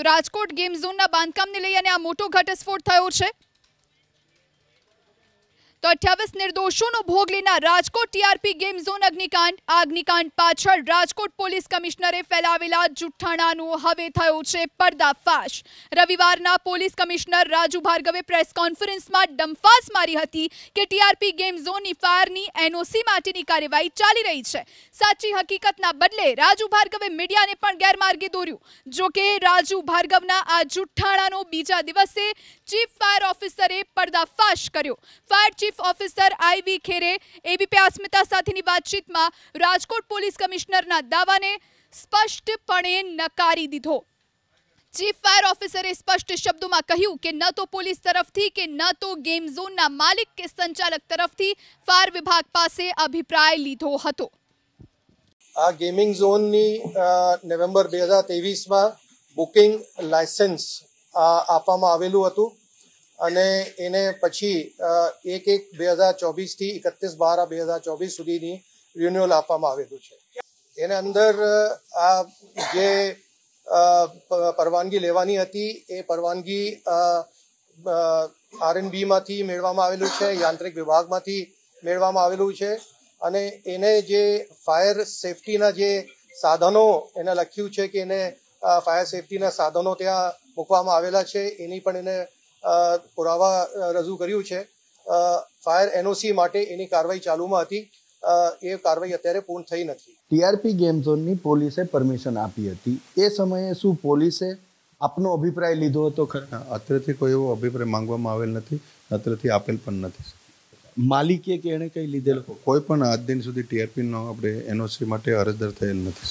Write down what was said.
તો રાજકોટ ગેમ ઝોનના બાંધકામને લઈ અને આ મોટો ઘટસ્ફોટ થયો છે તો અઠ્યાવીસ નિર્દોષોનો ભોગ લેનાર રાજકોટ ટીઆરપી ગેમ ઝોન અગ્નિકાંડ અગ્નિકાંડ પાછળ રાજકોટ પોલીસ કમિશનરે ફેલાવેલા જુઠ્ઠાણાનું હવે થયો છે પર્દાફાશ રવિવારના પોલીસ કમિશનર રાજુ ભાર્ગવે પ્રેસ કોન્ફરન્સમાં ડમફાસ મારી હતી કે ટીઆરપી ગેમ ઝોનની ફાયરની એનઓસી માટેની કાર્યવાહી ચાલી રહી છે સાચી હકીકતના બદલે રાજુ ભાર્ગવે મીડિયાને પણ ગેરમાર્ગે દોર્યું જોકે રાજુ ભાર્ગવના આ જુઠ્ઠાણાનો બીજા દિવસે ચીફ ફાયર ઓફિસરે વોશ કર્યો ફાયર ચીફ ઓફિસર આઈવી ખેરે એબીપી અસ્મિતા સાથેની વાતચીતમાં રાજકોટ પોલીસ કમિશનરના દાવાને સ્પષ્ટપણે નકારી દીધો ચીફ ફાયર ઓફિસરે સ્પષ્ટ શબ્દોમાં કહ્યું કે ન તો પોલીસ તરફથી કે ન તો ગેમ ઝોનના માલિક કે સંચાલક તરફથી ફાયર વિભાગ પાસે અભિપ્રાય લીધો હતો આ ગેમિંગ ઝોનની નવેમ્બર બે હજાર તેવીસમાં બુકિંગ લાયસન્સ આપવામાં આવેલું હતું અને એને પછી એક એક બે હજાર ચોવીસથી એકત્રીસ બાર બે હજાર ચોવીસ સુધીની રિન્યુઅલ આપવામાં આવેલું છે એના અંદર આ જે પરવાનગી લેવાની હતી એ પરવાનગી આરએનબીમાંથી મેળવવામાં આવેલું છે યાંત્રિક વિભાગમાંથી મેળવવામાં આવેલું છે અને એને જે ફાયર સેફટીના જે સાધનો એને લખ્યું છે કે એને ફાયર સેફટીના સાધનો ત્યાં મૂકવામાં આવેલા છે એની પણ એને પુરાવા રજૂ કર્યું છે ફાયર એનઓસી માટે એની કાર્યવાહી ચાલુમાં હતી એ કારવાઈ અત્યારે પૂર્ણ થઈ નથી ટીઆરપી ગેમ ઝોનની પોલીસે પરમિશન આપી હતી એ સમયે શું પોલીસે આપનો અભિપ્રાય લીધો હતો ખરા અત્રેથી કોઈ એવો અભિપ્રાય માંગવામાં આવેલ નથી અત્રેથી આપેલ પણ નથી માલિકે કે એણે કંઈ લીધેલો કોઈ પણ આજ દિન સુધી ટીઆરપીનો આપણે એનઓસી માટે અરજદાર થયેલ નથી